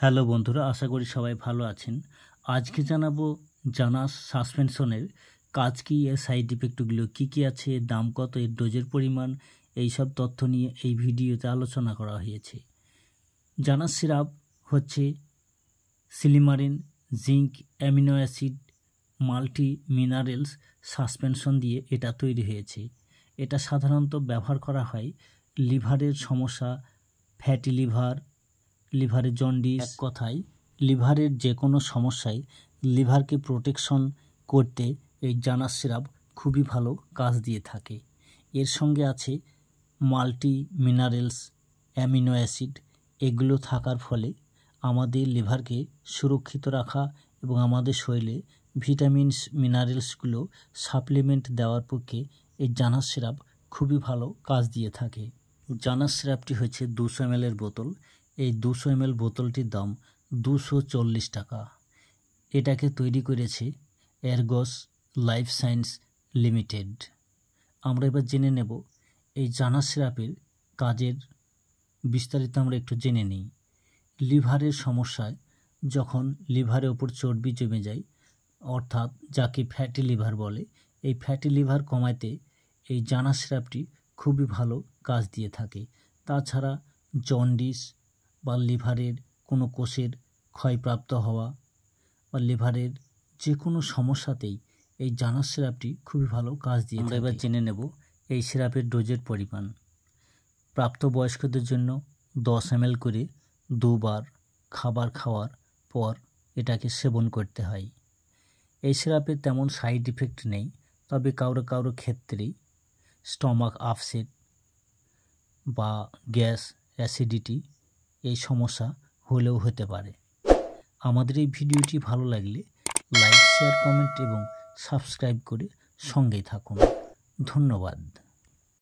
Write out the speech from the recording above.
hello বন্ধুরা আশা করি সবাই ভালো আছেন আজকে জানাবো জানাস সাসপেনশনের কাজ কী এর সাইড ইফেক্টগুলো কী কী আছে এর দাম কত এর ডোজের পরিমাণ এই সব তথ্য নিয়ে এই ভিডিওতে আলোচনা করা হয়েছে জানাস সিরাপ হচ্ছে silymarin zinc amino acid multi minerals suspension দিয়ে এটা তৈরি হয়েছে এটা সাধারণত ব্যবহার করা হয় লিভারের সমস্যা ফ্যাটি লিভার লিভারের জন্ডিস কথায় লিভারের যে কোনো সমস্যায় লিভারকে প্রোটেকশন করতে এই জানার সিরাপ খুবই ভালো কাজ দিয়ে থাকে এর সঙ্গে আছে মাল্টি মিনারেলস অ্যামিনো অ্যাসিড এগুলো থাকার ফলে আমাদের লিভারকে সুরক্ষিত রাখা এবং আমাদের শরীরে ভিটামিনস মিনারেলসগুলো সাপ্লিমেন্ট দেওয়ার পক্ষে এই জানা সিরাপ খুবই ভালো কাজ দিয়ে থাকে জানা সিরাপটি হচ্ছে দুশো এম বোতল এই দুশো এমএল বোতলটির দাম দুশো চল্লিশ টাকা এটাকে তৈরি করেছে এরগস লাইফ সায়েন্স লিমিটেড আমরা এবার জেনে নেব এই জানা সিরাপের কাজের বিস্তারিত আমরা একটু জেনে নিই লিভারের সমস্যায় যখন লিভারের ওপর চর্বি জমে যায় অর্থাৎ যাকে ফ্যাটি লিভার বলে এই ফ্যাটি লিভার কমাতে এই জানা সিরাপটি খুবই ভালো কাজ দিয়ে থাকে তাছাড়া জন্ডিস বা লিভারের কোনো কোষের ক্ষয়প্রাপ্ত হওয়া বা লিভারের যে কোনো সমস্যাতেই এই জানার সিরাপটি খুবই ভালো কাজ দিয়ে আমরা এবার জেনে নেব এই সিরাপের ডোজের পরিমাণ প্রাপ্তবয়স্কদের জন্য দশ এম করে দুবার খাবার খাওয়ার পর এটাকে সেবন করতে হয় এই সিরাপের তেমন সাইড ইফেক্ট নেই তবে কারো কারো ক্ষেত্রে স্টমাক আপসেট বা গ্যাস অ্যাসিডিটি এই সমস্যা হলেও হতে পারে আমাদের এই ভিডিওটি ভালো লাগলে লাইক শেয়ার কমেন্ট এবং সাবস্ক্রাইব করে সঙ্গেই থাকুন ধন্যবাদ